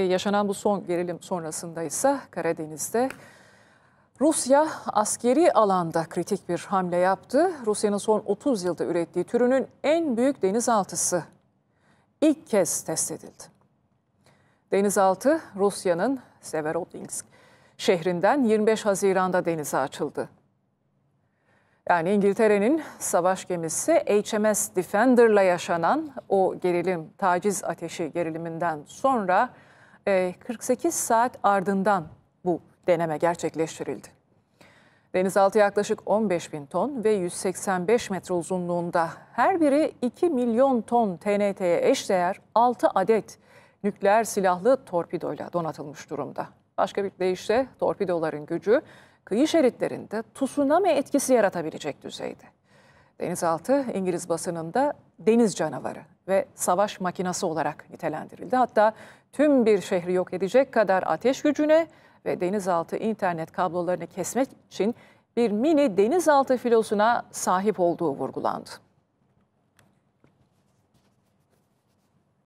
Ee, yaşanan bu son gerilim sonrasında ise Karadeniz'de Rusya askeri alanda kritik bir hamle yaptı. Rusya'nın son 30 yılda ürettiği türünün en büyük denizaltısı ilk kez test edildi. Denizaltı Rusya'nın Severodvinsk şehrinden 25 Haziran'da denize açıldı. Yani İngiltere'nin savaş gemisi HMS Defender'la yaşanan o gerilim, taciz ateşi geriliminden sonra 48 ee, saat ardından bu deneme gerçekleştirildi. Denizaltı yaklaşık 15 bin ton ve 185 metre uzunluğunda her biri 2 milyon ton TNT'ye eşdeğer 6 adet nükleer silahlı torpidoyla donatılmış durumda. Başka bir deyişle torpidoların gücü kıyı şeritlerinde tsunami etkisi yaratabilecek düzeyde. Denizaltı İngiliz basınında deniz canavarı ve savaş makinası olarak nitelendirildi. Hatta tüm bir şehri yok edecek kadar ateş gücüne ve denizaltı internet kablolarını kesmek için bir mini denizaltı filosuna sahip olduğu vurgulandı.